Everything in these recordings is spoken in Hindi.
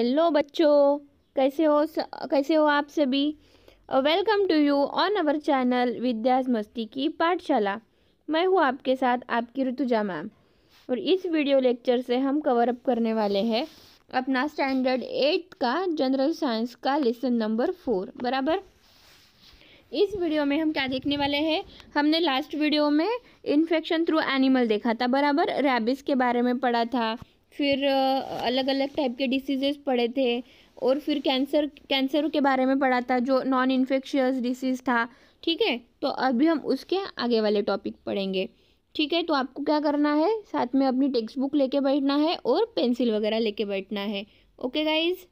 हेलो बच्चों कैसे हो कैसे हो आप सभी welcome to you on our channel विद्यास मस्ती की पाठशाला मैं हूँ आपके साथ आपकी ऋतुजा मैम और इस वीडियो लेक्चर से हम कवर अप करने वाले हैं अपना स्टैंडर्ड एट का जनरल साइंस का लेसन नंबर फोर बराबर इस वीडियो में हम क्या देखने वाले हैं हमने लास्ट वीडियो में इन्फेक्शन थ्रू एनिमल देखा था बराबर रैबिस के बारे में पढ़ा था फिर अलग अलग टाइप के डिसीज़ेस पड़े थे और फिर कैंसर कैंसर के बारे में पढ़ा था जो नॉन इन्फेक्शियस डिसीज़ था ठीक है तो अभी हम उसके आगे वाले टॉपिक पढ़ेंगे ठीक है तो आपको क्या करना है साथ में अपनी टेक्स्ट बुक लेके बैठना है और पेंसिल वगैरह लेके बैठना है ओके गाइज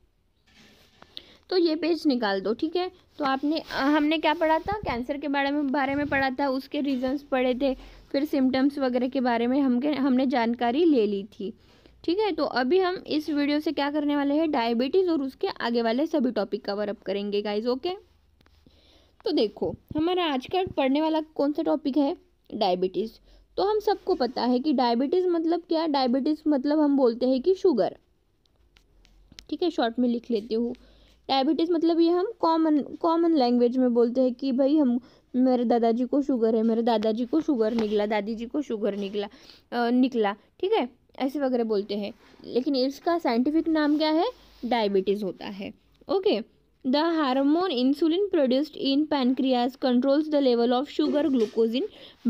तो ये पेज निकाल दो ठीक है तो आपने हमने क्या पढ़ा था कैंसर के बारे में बारे में पढ़ा था उसके रीजंस पढ़े थे फिर सिम्टम्स वगैरह के बारे में हमके हमने जानकारी ले ली थी ठीक है तो अभी हम इस वीडियो से क्या करने वाले हैं डायबिटीज़ और उसके आगे वाले सभी टॉपिक कवर अप करेंगे गाइज ओके तो देखो हमारा आज का पढ़ने वाला कौन सा टॉपिक है डायबिटीज़ तो हम सबको पता है कि डायबिटीज़ मतलब क्या डायबिटीज़ मतलब हम बोलते हैं कि शुगर ठीक है शॉर्ट में लिख लेती हूँ डायबिटीज़ मतलब ये हम कॉमन कॉमन लैंग्वेज में बोलते हैं कि भाई हम मेरे दादाजी को शुगर है मेरे दादाजी को शुगर निकला दादी जी को शुगर निकला आ, निकला ठीक है ऐसे वगैरह बोलते हैं लेकिन इसका साइंटिफिक नाम क्या है डायबिटीज़ होता है okay The hormone insulin produced in pancreas controls the level of sugar glucose in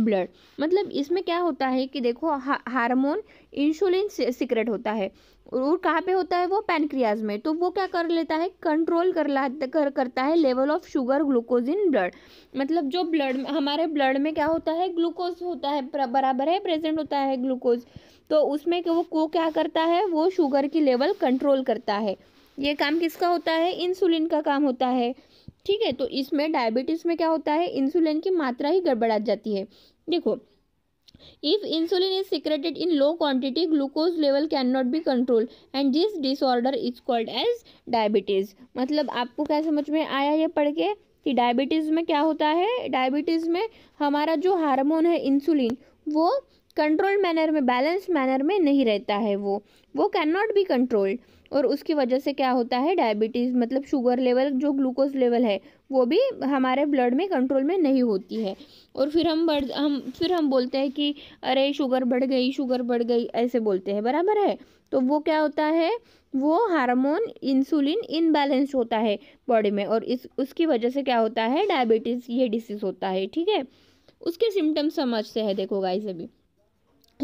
blood. मतलब इसमें क्या होता है कि देखो हार्मोन इंसुलिन सिक्रेट होता है और कहाँ पे होता है वो पैनक्रियाज में तो वो क्या कर लेता है कंट्रोल कर ला कर करता है level of sugar glucose in blood मतलब जो ब्लड हमारे ब्लड में क्या होता है ग्लूकोज होता है बराबर है प्रेजेंट होता है ग्लूकोज तो उसमें वो को क्या करता है वो शुगर की लेवल कंट्रोल करता है ये काम किसका होता है इंसुलिन का काम होता है ठीक है तो इसमें डायबिटीज़ में क्या होता है इंसुलिन की मात्रा ही गड़बड़ा जाती है देखो if insulin is secreted in low quantity glucose level can not be control and this disorder is called as diabetes मतलब आपको क्या समझ में आया ये पढ़ के कि डायबिटीज़ में क्या होता है डायबिटीज़ में हमारा जो हार्मोन है इंसुलिन वो कंट्रोल मैनर में बैलेंस मैनर में नहीं रहता है वो वो कैन नॉट बी कंट्रोल्ड और उसकी वजह से क्या होता है डायबिटीज़ मतलब शुगर लेवल जो ग्लूकोज लेवल है वो भी हमारे ब्लड में कंट्रोल में नहीं होती है और फिर हम बढ़ हम फिर हम बोलते हैं कि अरे शुगर बढ़ गई शुगर बढ़ गई ऐसे बोलते हैं बराबर है तो वो क्या होता है वो हार्मोन इंसुलिन इनबैलेंस होता है बॉडी में और इस उसकी वजह से क्या होता है डायबिटीज़ ये डिसीज़ होता है ठीक है उसके सिम्टम्स समझते हैं देखो गाइस अभी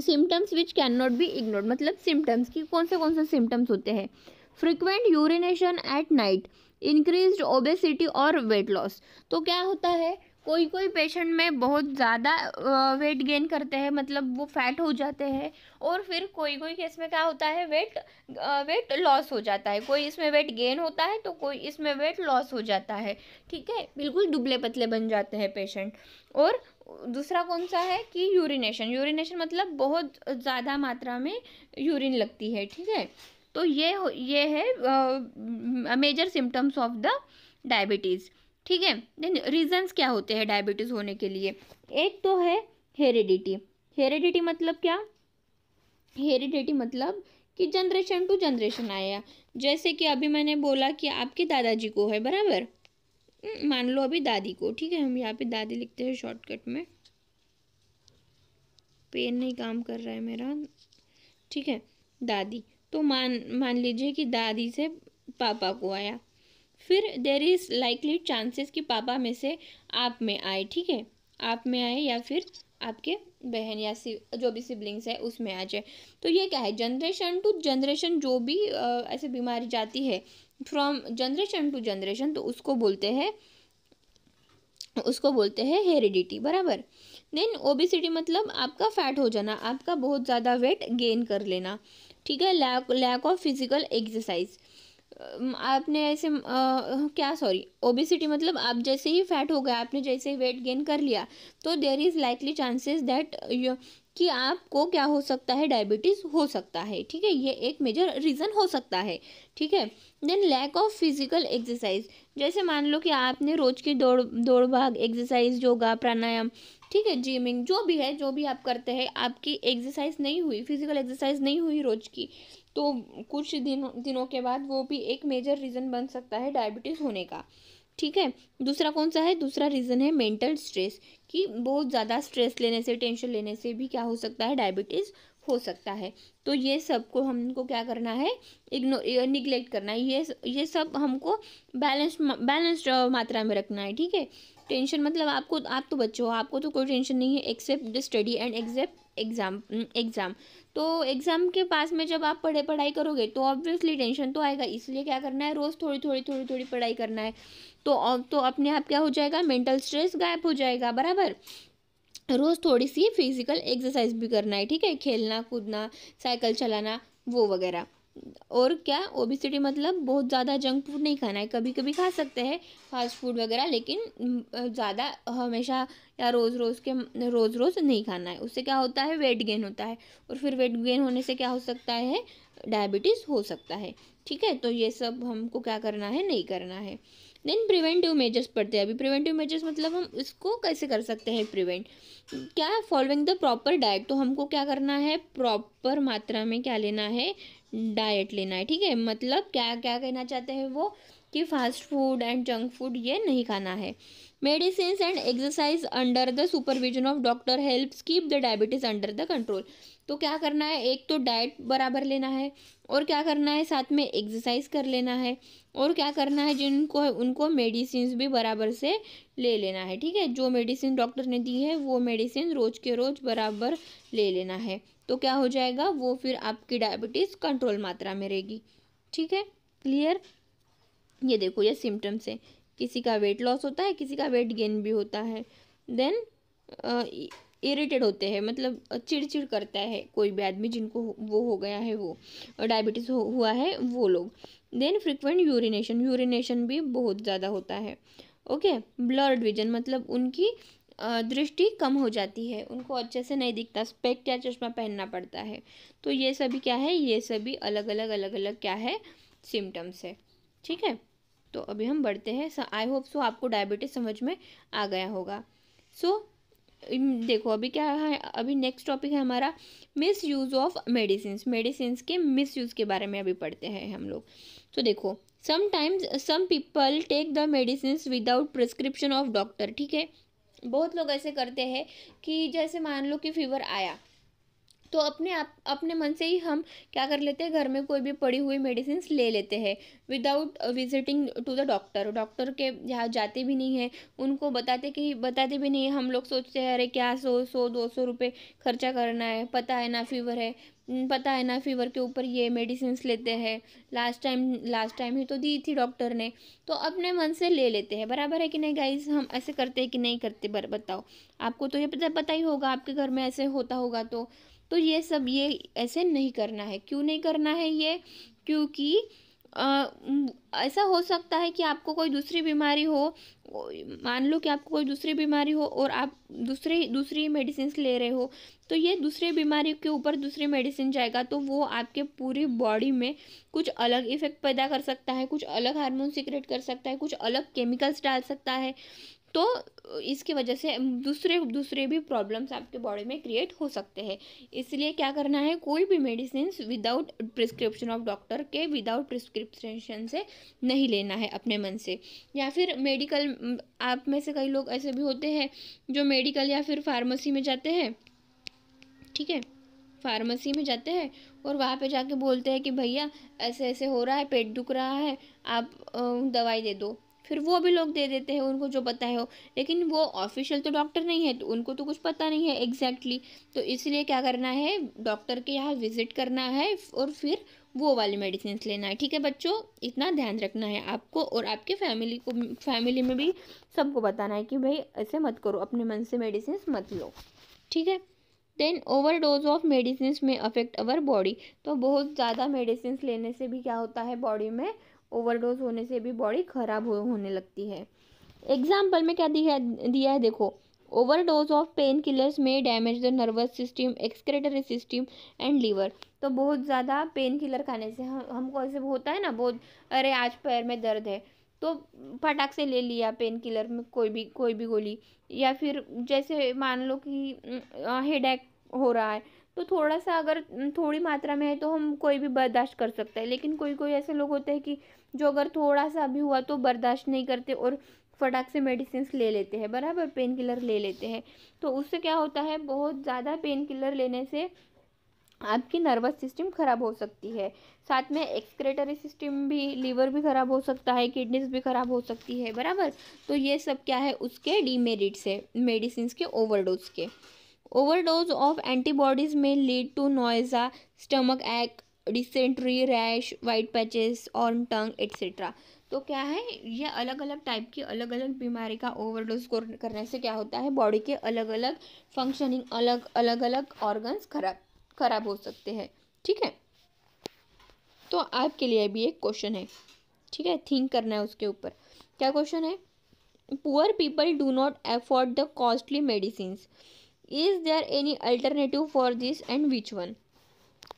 symptoms which can not be ignore मतलब सिम्टम्स की कौन से कौन से सिम्टम्स होते हैं frequent urination at night increase obesity और वेट लॉस तो क्या होता है कोई कोई पेशेंट में बहुत ज़्यादा वेट गेन करते हैं मतलब वो फैट हो जाते हैं और फिर कोई कोई केस में क्या होता है वेट वेट लॉस हो जाता है कोई इसमें वेट गेन होता है तो कोई इसमें वेट लॉस हो जाता है ठीक है बिल्कुल दुबले पतले बन जाते हैं पेशेंट और दूसरा कौन सा है कि यूरिनेशन यूरिनेशन मतलब बहुत ज़्यादा मात्रा में यूरिन लगती है ठीक है तो ये ये है major symptoms of the diabetes ठीक है देन रीजंस क्या होते हैं डायबिटीज़ होने के लिए एक तो है हेरिडिटी हेरिडिटी मतलब क्या हेरिडिटी मतलब कि जनरेशन टू जनरेशन आया जैसे कि अभी मैंने बोला कि आपके दादाजी को है बराबर हम्म, मान लो अभी दादी को ठीक है हम यहाँ पे दादी लिखते हैं शॉर्टकट में पेन नहीं काम कर रहा है मेरा ठीक है दादी तो मान मान लीजिए कि दादी से पापा को आया फिर देर इज़ लाइकली चांसेस कि पापा में से आप में आए ठीक है आप में आए या फिर आपके बहन या जो भी सिबलिंग्स है उसमें आ जाए तो ये क्या है जनरेशन टू जनरेशन जो भी ऐसे बीमारी जाती है फ्रॉम जनरेशन टू जनरेशन तो उसको बोलते हैं उसको बोलते हैं हेरिडिटी बराबर देन ओबिसिटी मतलब आपका फैट हो जाना आपका बहुत ज़्यादा वेट गेन कर लेना ठीक है lack lack of physical exercise आपने ऐसे आ, क्या सॉरी ओबिसिटी मतलब आप जैसे ही फैट हो गया आपने जैसे ही वेट गेन कर लिया तो there is likely chances that कि आपको क्या हो सकता है डायबिटीज़ हो सकता है ठीक है ये एक मेजर रीज़न हो सकता है ठीक है then lack of physical exercise जैसे मान लो कि आपने रोज़ की दौड़ दौड़ भाग एक्सरसाइज योगा प्राणायाम ठीक है जिमिंग जो भी है जो भी आप करते हैं आपकी एक्सरसाइज नहीं हुई फिजिकल एक्सरसाइज नहीं हुई रोज़ की तो कुछ दिनों दिनों के बाद वो भी एक मेजर रीज़न बन सकता है डायबिटीज़ होने का ठीक है दूसरा कौन सा है दूसरा रीज़न है मेंटल स्ट्रेस कि बहुत ज़्यादा स्ट्रेस लेने से टेंशन लेने से भी क्या हो सकता है डायबिटीज़ हो सकता है तो ये सब को हमको क्या करना है इग्नो निगलेक्ट करना है ये ये सब हमको बैलेंस बैलेंस्ड मात्रा में रखना है ठीक है टेंशन मतलब आपको आप तो बच्चे हो आपको तो कोई टेंशन नहीं है except the study and except exam exam तो एग्ज़ाम के पास में जब आप पढ़े पढ़ाई करोगे तो ऑब्वियसली टेंशन तो आएगा इसलिए क्या करना है रोज़ थोड़ी थोड़ी थोड़ी थोड़ी पढ़ाई करना है तो तो अपने आप क्या हो जाएगा मेंटल स्ट्रेस गायब हो जाएगा बराबर रोज़ थोड़ी सी फिजिकल एक्सरसाइज भी करना है ठीक है खेलना कूदना साइकिल चलाना वो वगैरह और क्या ओबिसिटी मतलब बहुत ज़्यादा जंक फूड नहीं खाना है कभी कभी खा सकते हैं फास्ट फूड वगैरह लेकिन ज़्यादा हमेशा या रोज़ रोज़ के रोज़ रोज़ नहीं खाना है उससे क्या होता है वेट गेन होता है और फिर वेट गेन होने से क्या हो सकता है डायबिटीज़ हो सकता है ठीक है तो ये सब हमको क्या करना है नहीं करना है देन प्रिवेंटिव मेजर्स पढ़ते हैं अभी प्रिवेंटिव मेजर्स मतलब हम इसको कैसे कर सकते हैं प्रिवेंट क्या है फॉलोइंग द प्रॉपर डाइट तो हमको क्या करना है प्रॉपर मात्रा में क्या लेना है डाइट लेना है ठीक है मतलब क्या क्या कहना चाहते हैं वो कि fast food and junk food ये नहीं खाना है medicine and exercise under the supervision of doctor helps keep the diabetes under the control तो क्या करना है एक तो डाइट बराबर लेना है और क्या करना है साथ में एक्सरसाइज कर लेना है और क्या करना है जिनको है उनको मेडिसिन भी बराबर से ले लेना है ठीक है जो मेडिसिन डॉक्टर ने दी है वो मेडिसिन रोज़ के रोज़ बराबर ले लेना है तो क्या हो जाएगा वो फिर आपकी डायबिटीज़ कंट्रोल मात्रा में रहेगी ठीक है क्लियर ये देखो ये सिम्टम्स है किसी का वेट लॉस होता है किसी का वेट गेन भी होता है देन इरिटेट होते हैं मतलब चिड़चिड़ करता है कोई भी आदमी जिनको वो हो गया है वो डायबिटीज़ हो, हुआ है वो लोग देन फ्रिक्वेंट यूरिनेशन यूरिनेशन भी बहुत ज़्यादा होता है ओके ब्लर्ड विजन मतलब उनकी दृष्टि कम हो जाती है उनको अच्छे से नहीं दिखता स्पेक्ट या चश्मा पहनना पड़ता है तो ये सभी क्या है ये सभी अलग अलग अलग अलग क्या है सिम्टम्स है ठीक है तो अभी हम बढ़ते हैं आई होप सो आपको डायबिटीज़ समझ में आ गया होगा सो so, देखो अभी क्या है अभी नेक्स्ट टॉपिक है हमारा misuse of medicine medicine के मिस यूज़ के बारे में अभी पढ़ते हैं हम लोग तो देखो sometimes some people take the medicine without prescription of doctor ठीक है बहुत लोग ऐसे करते हैं कि जैसे मान लो कि फीवर आया तो अपने आप अपने मन से ही हम क्या कर लेते हैं घर में कोई भी पड़ी हुई मेडिसिन ले लेते हैं without visiting to the doctor doctor के यहाँ जाते भी नहीं है उनको बताते कि बताते भी नहीं हम लोग सोचते हैं अरे क्या सौ सौ दो सौ रुपये खर्चा करना है पता है ना फीवर है पता है ना फीवर के ऊपर ये मेडिसिन लेते हैं लास्ट टाइम लास्ट टाइम ही तो दी थी डॉक्टर ने तो अपने मन से ले लेते हैं बराबर है कि नहीं गाइज हम ऐसे करते हैं कि नहीं करते बताओ आपको तो ये पता पता ही होगा आपके घर में ऐसे होता होगा तो तो ये सब ये ऐसे नहीं करना है क्यों नहीं करना है ये क्योंकि आ, ऐसा हो सकता है कि आपको कोई दूसरी बीमारी हो मान लो कि आपको कोई दूसरी बीमारी हो और आप दूसरे दूसरी मेडिसिन ले रहे हो तो ये दूसरी बीमारी के ऊपर दूसरी मेडिसिन जाएगा तो वो आपके पूरी बॉडी में कुछ अलग इफ़ेक्ट पैदा कर सकता है कुछ अलग हार्मोन सिक्रेट कर सकता है कुछ अलग केमिकल्स डाल सकता है तो इसकी वजह से दूसरे दूसरे भी प्रॉब्लम्स आपके बॉडी में क्रिएट हो सकते हैं इसलिए क्या करना है कोई भी medicine without prescription of doctor के विदाउट प्रिस्क्रिप्शन से नहीं लेना है अपने मन से या फिर मेडिकल आप में से कई लोग ऐसे भी होते हैं जो मेडिकल या फिर फार्मेसी में जाते हैं ठीक है फार्मेसी में जाते हैं और वहाँ पे जाके बोलते हैं कि भैया ऐसे ऐसे हो रहा है पेट दुख रहा है आप दवाई दे दो फिर वो भी लोग दे देते हैं उनको जो बताए हो लेकिन वो ऑफिशियल तो डॉक्टर नहीं है तो उनको तो कुछ पता नहीं है एग्जैक्टली exactly. तो इसलिए क्या करना है डॉक्टर के यहाँ विजिट करना है और फिर वो वाली मेडिसिन लेना है ठीक है बच्चों इतना ध्यान रखना है आपको और आपके फैमिली को फैमिली में भी सबको बताना है कि भाई ऐसे मत करो अपने मन से मेडिसिन मत लो ठीक है then overdose of medicine में अफेक्ट अवर बॉडी तो बहुत ज़्यादा मेडिसिन लेने से भी क्या होता है बॉडी में ओवरडोज होने से भी बॉडी खराब हो, होने लगती है एग्जाम्पल में क्या दिया दिया है देखो ओवरडोज ऑफ पेन किलर्स में damage the nervous system excretory system and liver तो बहुत ज़्यादा पेन किलर खाने से हम हमको ऐसे होता है ना बहुत अरे आज पैर में दर्द है तो फटाक से ले लिया पेन किलर में कोई भी कोई भी गोली या फिर जैसे मान लो कि हेड हो रहा है तो थोड़ा सा अगर थोड़ी मात्रा में है तो हम कोई भी बर्दाश्त कर सकते हैं लेकिन कोई कोई ऐसे लोग होते हैं कि जो अगर थोड़ा सा भी हुआ तो बर्दाश्त नहीं करते और फटाक से मेडिसिन ले लेते हैं बराबर पेन किलर ले लेते हैं तो उससे क्या होता है बहुत ज़्यादा पेन किलर लेने से आपकी नर्वस सिस्टम खराब हो सकती है साथ में एक्सक्रेटरी सिस्टम भी लीवर भी खराब हो सकता है किडनीज भी खराब हो सकती है बराबर तो ये सब क्या है उसके डीमेरिट्स है मेडिसिन के ओवरडोज के ओवरडोज ऑफ एंटीबॉडीज़ में lead to nausea stomach ache dysentery rash white patches on tongue et cetera तो क्या है ये अलग अलग टाइप की अलग अलग बीमारी का ओवरडोज करने से क्या होता है बॉडी के अलग अलग फंक्शनिंग अलग अलग अलग ऑर्गन्स खराब खराब हो सकते हैं ठीक है तो आपके लिए भी एक क्वेश्चन है ठीक है थिंक करना है उसके ऊपर क्या क्वेश्चन है poor people do not afford the costly medicine is there any alternative for this and which one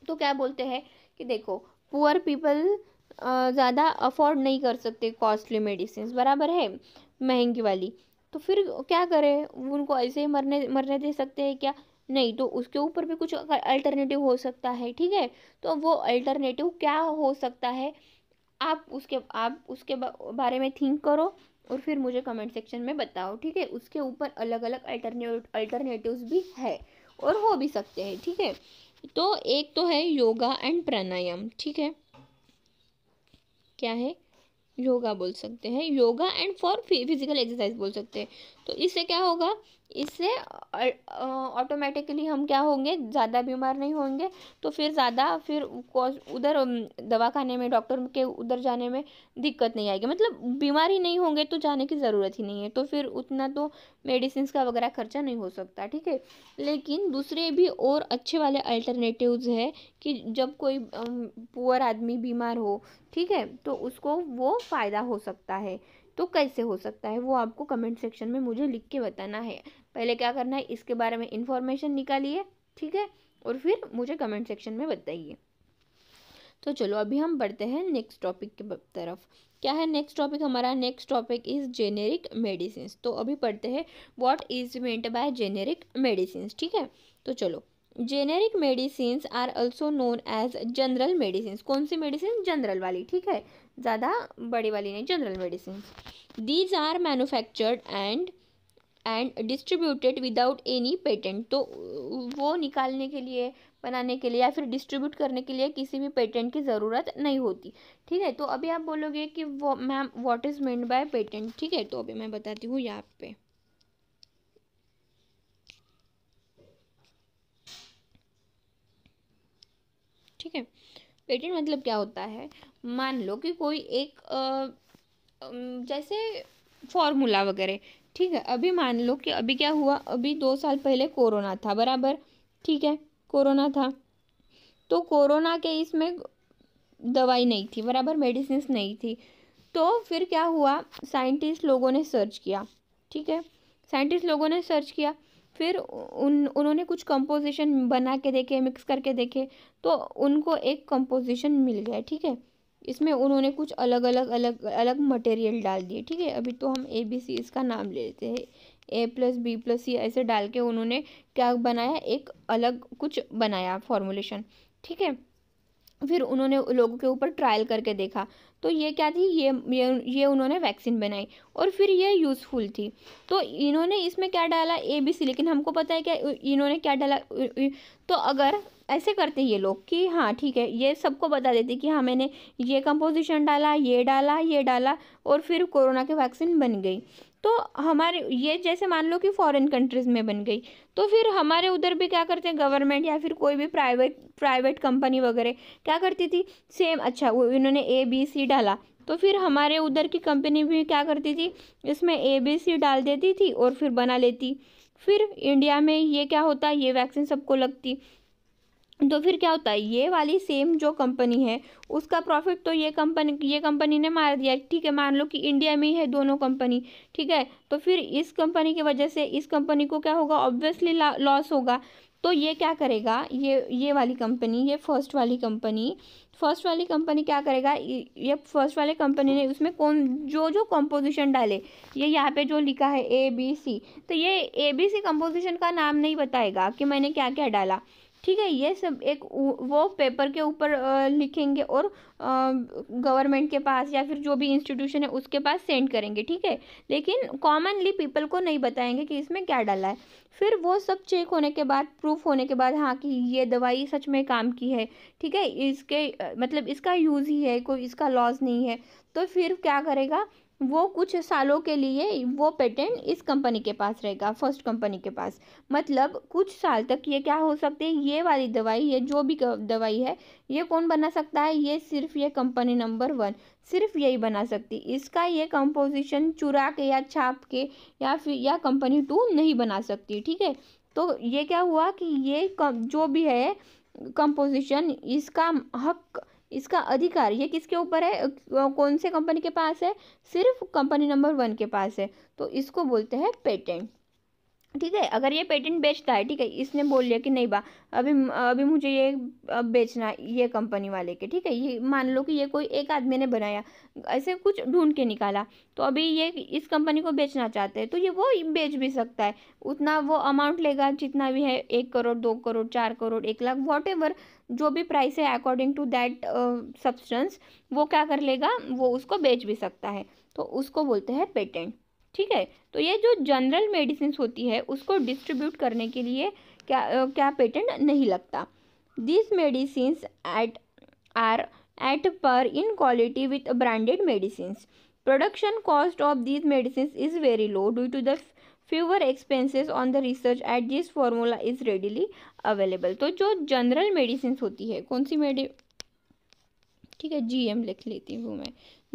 तो क्या बोलते हैं कि देखो पुअर पीपल ज़्यादा अफोर्ड नहीं कर सकते कॉस्टली मेडिसिन बराबर है महंगी वाली तो फिर क्या करें उनको ऐसे ही मरने मरने दे सकते हैं क्या नहीं तो उसके ऊपर भी कुछ अल्टरनेटिव हो सकता है ठीक है तो वो अल्टरनेटिव क्या हो सकता है आप उसके आप उसके बारे में थिंक करो और फिर मुझे कमेंट सेक्शन में बताओ ठीक है उसके ऊपर अलग अलग अल्टरनेट अल्टरनेटिव्स भी है और हो भी सकते हैं ठीक है थीके? तो एक तो है योगा एंड प्राणायाम ठीक है क्या है योगा बोल सकते हैं yoga and for physical exercise बोल सकते हैं तो इससे क्या होगा इससे ऑटोमेटिकली हम क्या होंगे ज़्यादा बीमार नहीं होंगे तो फिर ज़्यादा फिर उधर दवा खाने में डॉक्टर के उधर जाने में दिक्कत नहीं आएगी मतलब बीमार ही नहीं होंगे तो जाने की ज़रूरत ही नहीं है तो फिर उतना तो मेडिसिन का वगैरह खर्चा नहीं हो सकता ठीक है लेकिन दूसरे भी और अच्छे वाले अल्टरनेटिव है कि जब कोई पुअर आदमी बीमार हो ठीक है तो उसको वो फ़ायदा हो सकता है तो कैसे हो सकता है वो आपको कमेंट सेक्शन में मुझे लिख के बताना है पहले क्या करना है इसके बारे में इन्फॉर्मेशन निकालिए ठीक है और फिर मुझे कमेंट सेक्शन में बताइए तो चलो अभी हम बढ़ते हैं नेक्स्ट टॉपिक की तरफ क्या है नेक्स्ट टॉपिक हमारा next topic is generic medicine तो अभी पढ़ते हैं what is meant by generic medicine ठीक है तो चलो generic medicine are also known as general medicine कौन सी मेडिसिन जनरल वाली ठीक है ज़्यादा बड़ी वाली नहीं general medicine these are manufactured and and distributed without any patent तो वो निकालने के लिए बनाने के लिए या फिर डिस्ट्रीब्यूट करने के लिए किसी भी पेटेंट की ज़रूरत नहीं होती ठीक है तो अभी आप बोलोगे कि वो ma'am what is made by patent ठीक है तो अभी मैं बताती हूँ यहाँ पे ठीक है पेटेंट मतलब क्या होता है मान लो कि कोई एक जैसे फॉर्मूला वगैरह ठीक है अभी मान लो कि अभी क्या हुआ अभी दो साल पहले कोरोना था बराबर ठीक है कोरोना था तो कोरोना के इसमें दवाई नहीं थी बराबर मेडिसिन नहीं थी तो फिर क्या हुआ साइंटिस्ट लोगों ने सर्च किया ठीक है साइंटिस्ट लोगों ने सर्च किया फिर उन उन्होंने कुछ कंपोजिशन बना के देखे मिक्स करके देखे तो उनको एक कंपोजिशन मिल गया ठीक है इसमें उन्होंने कुछ अलग अलग अलग अलग मटेरियल डाल दिए ठीक है अभी तो हम ए बी सी इसका नाम ले लेते हैं A plus B plus C ऐसे डाल के उन्होंने क्या बनाया एक अलग कुछ बनाया फॉर्मूलेशन ठीक है फिर उन्होंने लोगों के ऊपर ट्रायल करके देखा तो ये क्या थी ये ये, ये उन्होंने वैक्सीन बनाई और फिर ये यूज़फुल थी तो इन्होंने इसमें क्या डाला ए बी सी लेकिन हमको पता है क्या इन्होंने क्या डाला तो अगर ऐसे करते ये लोग कि हाँ ठीक है ये सबको बता देते कि हाँ मैंने ये कंपोजिशन डाला ये डाला ये डाला और फिर कोरोना के वैक्सीन बन गई तो हमारे ये जैसे मान लो कि फॉरेन कंट्रीज़ में बन गई तो फिर हमारे उधर भी क्या करते हैं गवर्नमेंट या फिर कोई भी प्राइवेट प्राइवेट कंपनी वगैरह क्या करती थी सेम अच्छा वो इन्होंने ए बी सी डाला तो फिर हमारे उधर की कंपनी भी क्या करती थी इसमें ए बी सी डाल देती थी और फिर बना लेती फिर इंडिया में ये क्या होता ये वैक्सीन सबको लगती तो फिर क्या होता है ये वाली सेम जो कंपनी है उसका प्रॉफिट तो ये कंपनी ये कंपनी ने मार दिया ठीक है मान लो कि इंडिया में ही है दोनों कंपनी ठीक है तो फिर इस कंपनी की वजह से इस कंपनी को क्या होगा ऑब्वियसली लॉस होगा तो ये क्या करेगा ये ये वाली कंपनी ये फर्स्ट वाली कंपनी फर्स्ट वाली कंपनी क्या करेगा ये फर्स्ट वाली कंपनी ने उसमें कौन जो जो कंपोजिशन डाले ये यहाँ पे जो लिखा है ए बी सी तो ये ए बी सी कंपोजिशन का नाम नहीं बताएगा कि मैंने क्या क्या डाला ठीक है ये सब एक वो पेपर के ऊपर लिखेंगे और गवर्नमेंट के पास या फिर जो भी इंस्टीट्यूशन है उसके पास सेंड करेंगे ठीक है लेकिन कॉमनली पीपल को नहीं बताएंगे कि इसमें क्या डाला है फिर वो सब चेक होने के बाद प्रूफ होने के बाद हाँ कि ये दवाई सच में काम की है ठीक है इसके मतलब इसका यूज़ ही है कोई इसका लॉस नहीं है तो फिर क्या करेगा वो कुछ सालों के लिए वो पेटेंट इस कंपनी के पास रहेगा फर्स्ट कंपनी के पास मतलब कुछ साल तक ये क्या हो सकते हैं ये वाली दवाई ये जो भी दवाई है ये कौन बना सकता है ये सिर्फ ये कंपनी नंबर वन सिर्फ यही बना सकती इसका ये कंपोजिशन चुरा के या छाप के या फिर या कंपनी टू नहीं बना सकती ठीक है तो ये क्या हुआ कि ये जो भी है कंपोजिशन इसका हक इसका अधिकार ये किसके ऊपर है कौन से कंपनी के पास है सिर्फ कंपनी नंबर वन के पास है तो इसको बोलते हैं पेटेंट ठीक है अगर ये पेटेंट बेचता है ठीक है इसने बोल लिया कि नहीं बा अभी अभी मुझे ये बेचना ये कंपनी वाले के ठीक है ये मान लो कि ये कोई एक आदमी ने बनाया ऐसे कुछ ढूंढ के निकाला तो अभी ये इस कंपनी को बेचना चाहते हैं तो ये वो बेच भी सकता है उतना वो अमाउंट लेगा जितना भी है एक करोड़ दो करोड़ चार करोड़ एक लाख वॉट जो भी प्राइस है अकॉर्डिंग टू दैट सब्सटेंस वो क्या कर लेगा वो उसको बेच भी सकता है तो उसको बोलते हैं पेटेंट ठीक है तो ये जो जनरल मेडिसिन होती है उसको डिस्ट्रीब्यूट करने के लिए क्या uh, क्या पेटेंट नहीं लगता this medicine at are at par in quality with branded medicine production cost of these medicine is very low due to the fewer expenses on the research at this formula is readily available तो जो जनरल मेडिसिन होती है कौन सी मेडि ठीक है जी एम लिख लेती हूँ मैं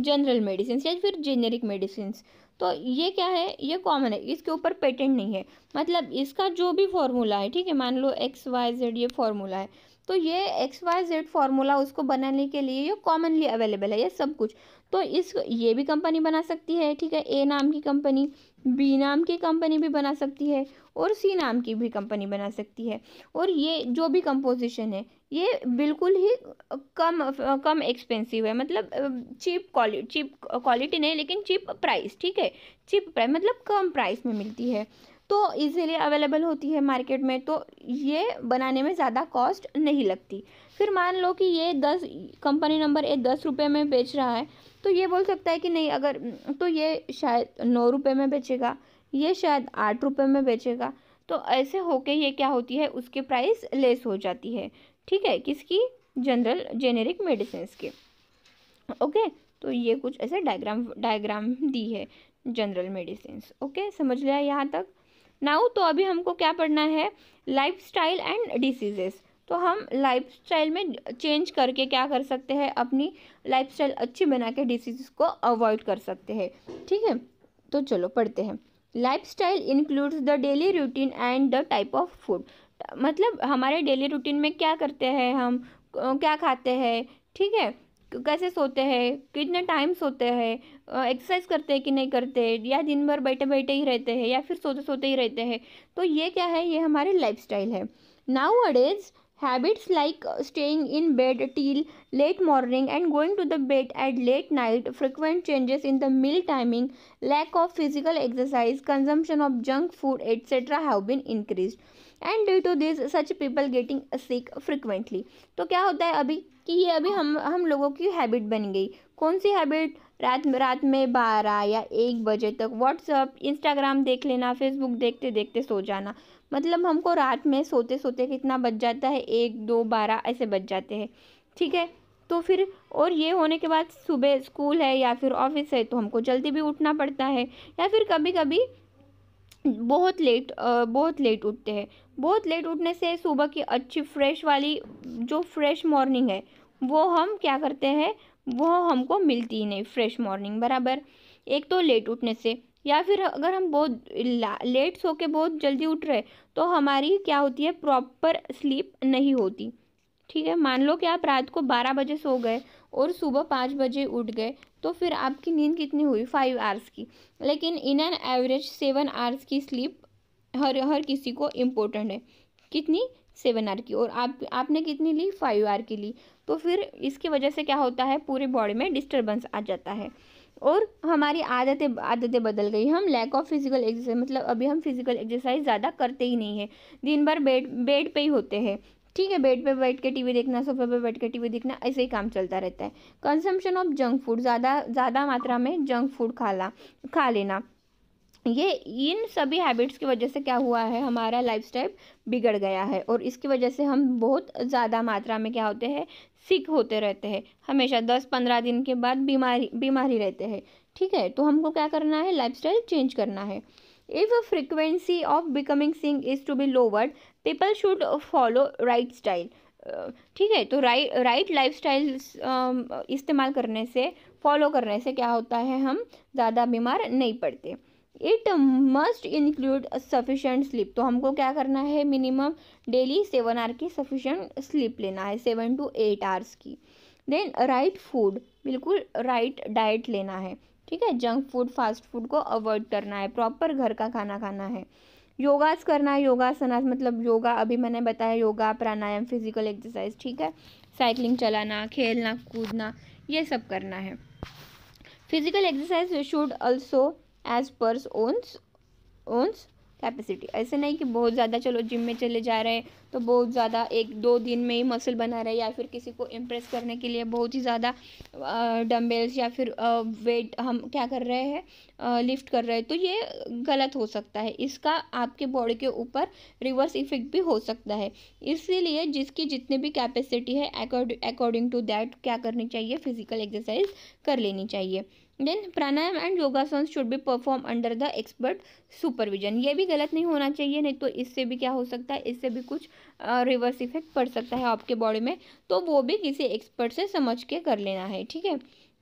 जनरल मेडिसिन या फिर जेनेरिक मेडिसिन तो ये क्या है ये कॉमन है इसके ऊपर पेटेंट नहीं है मतलब इसका जो भी फॉर्मूला है ठीक है मान लो एक्स वाई जेड ये फॉर्मूला है तो ये एक्स वाई जेड फार्मूला उसको बनाने के लिए ये कॉमनली अवेलेबल है ये सब कुछ तो इस ये भी कंपनी बना सकती है ठीक है ए नाम की कंपनी बी नाम की कंपनी भी बना सकती है और सी नाम की भी कंपनी बना सकती है और ये जो भी कंपोजिशन है ये बिल्कुल ही कम कम एक्सपेंसिव है मतलब चीप क्वालिटी चीप क्वालिटी नहीं लेकिन चीप प्राइस ठीक है चीप प्राइस मतलब कम प्राइस में मिलती है तो इजीली अवेलेबल होती है मार्केट में तो ये बनाने में ज़्यादा कॉस्ट नहीं लगती फिर मान लो कि ये दस कंपनी नंबर ए दस रुपये में बेच रहा है तो ये बोल सकता है कि नहीं अगर तो ये शायद नौ रुपये में बेचेगा ये शायद आठ रुपये में बेचेगा तो ऐसे होके ये क्या होती है उसके प्राइस लेस हो जाती है ठीक है किसकी जनरल जेनेरिक मेडिसिन के ओके तो ये कुछ ऐसे डायग्राम डायग्राम दी है जनरल मेडिसिन ओके समझ लिया यहाँ तक नाउ तो अभी हमको क्या पढ़ना है लाइफ स्टाइल एंड डिसीजेस तो हम लाइफ स्टाइल में चेंज करके क्या कर सकते हैं अपनी लाइफ स्टाइल अच्छी बना के डिसीज को अवॉइड कर सकते हैं ठीक है तो चलो पढ़ते हैं life style includes the daily routine and the type of food मतलब हमारे डेली रूटीन में क्या करते हैं हम क्या खाते हैं ठीक है कैसे सोते हैं कितने टाइम सोते हैं एक्सरसाइज करते हैं कि नहीं करते या दिन भर बैठे बैठे ही रहते हैं या फिर सोते सोते ही रहते हैं तो ये क्या है ये हमारे लाइफ स्टाइल है nowadays habits like staying in bed till late morning and going to the bed at late night frequent changes in the meal timing lack of physical exercise consumption of junk food etcetera have been increase and due to this such people getting sick frequently तो क्या होता है अभी कि ये अभी हम हम लोगों की हैबिट बन गई कौन सी हैबिट रात रात में बारह या एक बजे तक व्हाट्सअप इंस्टाग्राम देख लेना फेसबुक देखते देखते सो जाना मतलब हमको रात में सोते सोते कितना बच जाता है एक दो बारह ऐसे बच जाते हैं ठीक है तो फिर और ये होने के बाद सुबह स्कूल है या फिर ऑफिस है तो हमको जल्दी भी उठना पड़ता है या फिर कभी कभी बहुत लेट बहुत लेट उठते हैं बहुत लेट उठने से सुबह की अच्छी फ्रेश वाली जो फ्रेश मॉर्निंग है वो हम क्या करते हैं वो हमको मिलती ही नहीं फ्रेश मॉर्निंग बराबर एक तो लेट उठने से या फिर अगर हम बहुत लेट सो के बहुत जल्दी उठ रहे तो हमारी क्या होती है प्रॉपर स्लीप नहीं होती ठीक है मान लो कि आप रात को बारह बजे सो गए और सुबह पाँच बजे उठ गए तो फिर आपकी नींद कितनी हुई फाइव आवर्स की लेकिन in an average seven hours की स्लीप हर हर किसी को इम्पोर्टेंट है कितनी सेवन आर की और आप आपने कितनी ली फाइव आर की ली तो फिर इसकी वजह से क्या होता है पूरे बॉडी में डिस्टर्बेंस आ जाता है और हमारी आदतें आदतें बदल गई हम लैक ऑफ फिजिकल एक्सरसाइज मतलब अभी हम फिजिकल एक्सरसाइज ज़्यादा करते ही नहीं है दिन भर बेड बेड पे ही होते हैं ठीक है बेड पे बैठ के टीवी देखना सोफे पे बैठ के टीवी देखना ऐसे ही काम चलता रहता है कंसम्पशन ऑफ जंक फूड ज़्यादा ज़्यादा मात्रा में जंक फूड खाला खा लेना ये इन सभी हैबिट्स की वजह से क्या हुआ है हमारा लाइफस्टाइल बिगड़ गया है और इसकी वजह से हम बहुत ज़्यादा मात्रा में क्या होते हैं सिक होते रहते हैं हमेशा दस पंद्रह दिन के बाद बीमारी बीमारी रहते हैं ठीक है तो हमको क्या करना है लाइफस्टाइल चेंज करना है If a frequency of becoming sing is to be lowered, people should follow right style. Uh, ठीक है तो राइट राइट लाइफ स्टाइल इस्तेमाल करने से फॉलो करने से क्या होता है हम ज़्यादा बीमार नहीं पड़ते it must include sufficient sleep तो हमको क्या करना है मिनिमम डेली सेवन आवर की सफिशेंट स्लीप लेना है सेवन टू एट आवर्स की देन राइट फूड बिल्कुल राइट डाइट लेना है ठीक है जंक फूड फास्ट फूड को अवॉइड करना है प्रॉपर घर का खाना खाना है योगास करना है योगासनास मतलब योगा अभी मैंने बताया योगा प्राणायाम फिजिकल एक्सरसाइज ठीक है साइकिलिंग चलाना खेलना कूदना ये सब करना है physical exercise should also as per one's one's capacity ऐसे नहीं कि बहुत ज़्यादा चलो जिम में चले जा रहे हैं तो बहुत ज़्यादा एक दो दिन में ही मसल बना रहे या फिर किसी को इम्प्रेस करने के लिए बहुत ही ज़्यादा डम्बेल्स या फिर वेट हम क्या कर रहे हैं लिफ्ट कर रहे हैं तो ये गलत हो सकता है इसका आपके बॉडी के ऊपर रिवर्स इफेक्ट भी हो सकता है इसीलिए जिसकी जितनी भी कैपेसिटी है अकॉर्डिंग टू दैट क्या करनी चाहिए फिजिकल एक्सरसाइज कर लेनी चाहिए then pranayama and yogasana should be perform under the expert supervision ये भी गलत नहीं होना चाहिए नहीं तो इससे भी क्या हो सकता है इससे भी कुछ रिवर्स इफेक्ट पड़ सकता है आपके बॉडी में तो वो भी किसी एक्सपर्ट से समझ के कर लेना है ठीक है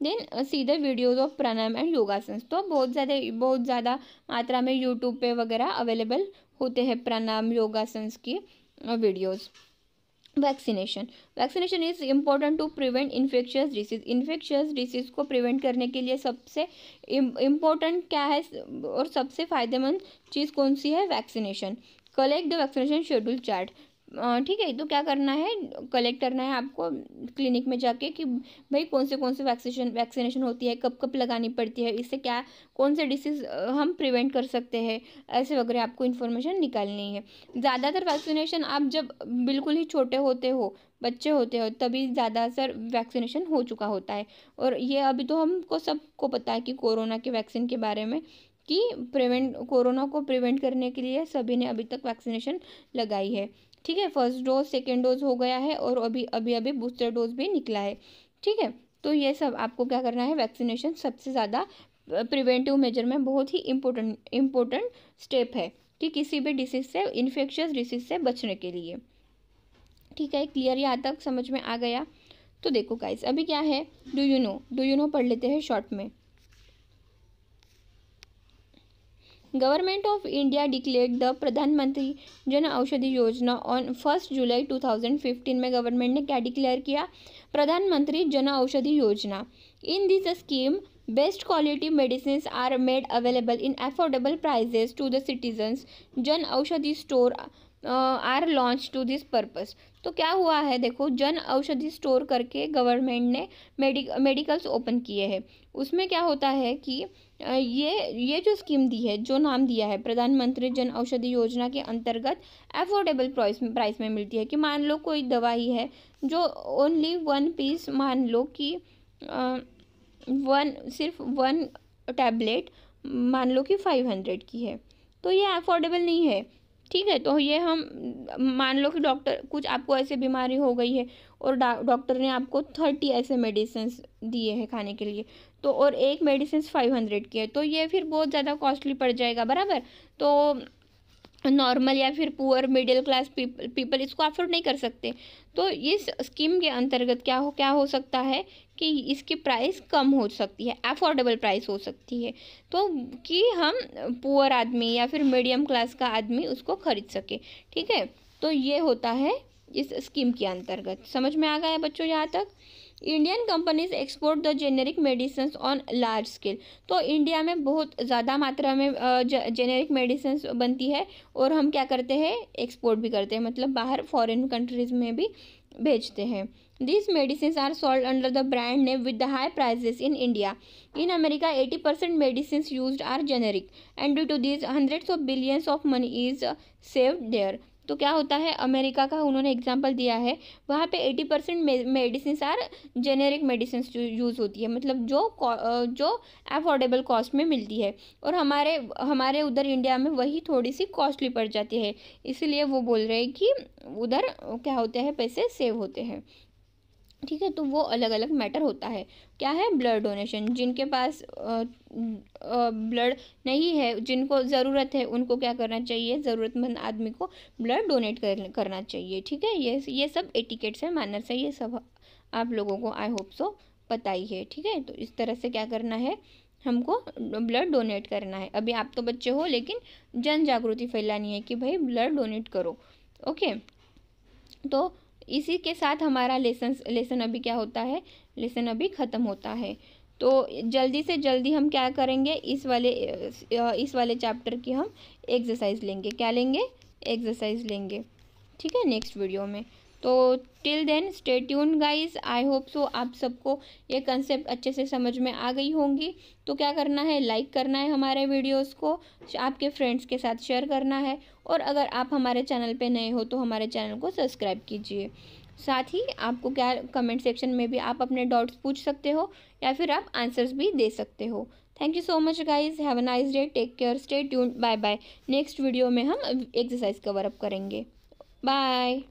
देन सीधे वीडियोज़ ऑफ प्राणायाम एंड योगासन तो बहुत ज़्यादा बहुत ज़्यादा मात्रा में यूट्यूब पे वगैरह अवेलेबल होते हैं प्राणायाम योगासन की videos vaccination vaccination is important to prevent infectious disease infectious disease को प्रिवेंट करने के लिए सबसे इम्पॉर्टेंट क्या है और सबसे फ़ायदेमंद चीज़ कौन सी है vaccination collect the vaccination schedule chart ठीक है तो क्या करना है कलेक्ट करना है आपको क्लिनिक में जाके कि भाई कौन से कौन से वैक्सीनेशन वैक्सीनेशन होती है कब कब लगानी पड़ती है इससे क्या कौन से डिसीज़ हम प्रिवेंट कर सकते हैं ऐसे वगैरह आपको इन्फॉर्मेशन निकालनी है ज़्यादातर वैक्सीनेशन आप जब बिल्कुल ही छोटे होते हो बच्चे होते हो तभी ज़्यादा सर वैक्सीनेशन हो चुका होता है और ये अभी तो हमको सबको पता है कि कोरोना के वैक्सीन के बारे में कि प्रिवेंट कोरोना को प्रिवेंट करने के लिए सभी ने अभी तक वैक्सीनेशन लगाई है ठीक है फर्स्ट डोज सेकेंड डोज हो गया है और अभी अभी अभी बूस्टर डोज भी निकला है ठीक है तो ये सब आपको क्या करना है वैक्सीनेशन सबसे ज़्यादा प्रिवेंटिव मेजर में बहुत ही इम्पोर्टेंट इम्पोर्टेंट स्टेप है कि किसी भी डिसीज से इन्फेक्शस डिसीज से बचने के लिए ठीक है क्लियर यहाँ तक समझ में आ गया तो देखो गाइस अभी क्या है do you know do you know पढ़ लेते हैं शॉर्ट में government of India declare the Pradhan Mantri Jan Aushadhi योजना ऑन फर्स्ट जुलाई 2015 में गवर्नमेंट ने क्या डिक्लेयर किया प्रधानमंत्री Jan Aushadhi Yojana in this scheme best quality medicine are made available in affordable prices to the citizens Jan Aushadhi store are launch to this purpose तो क्या हुआ है देखो जन औषधि स्टोर करके गवर्नमेंट ने मेडिकल्स ओपन किए हैं उसमें क्या होता है कि ये ये जो स्कीम दी है जो नाम दिया है प्रधानमंत्री जन औषधि योजना के अंतर्गत एफोर्डेबल प्राइस प्राइस में मिलती है कि मान लो कोई दवाई है जो ओनली वन पीस मान लो कि वन सिर्फ वन टैबलेट मान लो कि फाइव हंड्रेड की है तो ये अफोर्डेबल नहीं है ठीक है तो ये हम मान लो कि डॉक्टर कुछ आपको ऐसे बीमारी हो गई है और डॉक्टर ने आपको थर्टी ऐसे मेडिसिन दिए हैं खाने के लिए तो और एक मेडिसिन फाइव हंड्रेड की है तो ये फिर बहुत ज़्यादा कॉस्टली पड़ जाएगा बराबर तो नॉर्मल या फिर poor middle class people people इसको अफोर्ड नहीं कर सकते तो इस स्कीम के अंतर्गत क्या हो क्या हो सकता है कि इसकी प्राइस कम हो सकती है अफोर्डेबल प्राइस हो सकती है तो कि हम पुअर आदमी या फिर मीडियम क्लास का आदमी उसको खरीद सके ठीक है तो ये होता है इस स्कीम के अंतर्गत समझ में आ गया है बच्चों यहाँ तक Indian companies export the generic medicine on large scale तो इंडिया में बहुत ज़्यादा मात्रा में जेनेरिक मेडिसिन बनती है और हम क्या करते हैं एक्सपोर्ट भी करते हैं मतलब बाहर फॉरेन कंट्रीज़ में भी भेजते हैं this medicine are sold under the brand name with the high prices in India in America eighty percent medicine use are generic and due to this hundreds of billions of money is saved there तो क्या होता है अमेरिका का उन्होंने एग्जाम्पल दिया है वहाँ पे eighty percent medicine are generic medicine use होती है मतलब जो जो अफोर्डेबल कॉस्ट में मिलती है और हमारे हमारे उधर इंडिया में वही थोड़ी सी कॉस्टली पड़ जाती है इसीलिए वो बोल रहे हैं कि उधर क्या होते हैं पैसे सेव होते हैं ठीक है तो वो अलग अलग मैटर होता है क्या है ब्लड डोनेशन जिनके पास ब्लड नहीं है जिनको ज़रूरत है उनको क्या करना चाहिए ज़रूरतमंद आदमी को ब्लड डोनेट कर, करना चाहिए ठीक है ये ये सब एटिकेट्स है मानर्स है ये सब आप लोगों को आई होप सो पता ही है ठीक है तो इस तरह से क्या करना है हमको ब्लड डोनेट करना है अभी आप तो बच्चे हो लेकिन जन जागृति फैलानी है कि भाई ब्लड डोनेट करो ओके तो इसी के साथ हमारा लेसन लेसन अभी क्या होता है लेसन अभी ख़त्म होता है तो जल्दी से जल्दी हम क्या करेंगे इस वाले इस वाले चैप्टर की हम एक्सरसाइज लेंगे क्या लेंगे एक्सरसाइज लेंगे ठीक है नेक्स्ट वीडियो में तो till then stay tune guys I hope so आप सबको ये कंसेप्ट अच्छे से समझ में आ गई होंगी तो क्या करना है लाइक करना है हमारे वीडियोस को आपके फ्रेंड्स के साथ शेयर करना है और अगर आप हमारे चैनल पे नए हो तो हमारे चैनल को सब्सक्राइब कीजिए साथ ही आपको क्या कमेंट सेक्शन में भी आप अपने डाउट्स पूछ सकते हो या फिर आप आंसर्स भी दे सकते हो thank you so much guys have a nice day take care stay tune bye bye next video में हम एक्सरसाइज कवर अप करेंगे बाय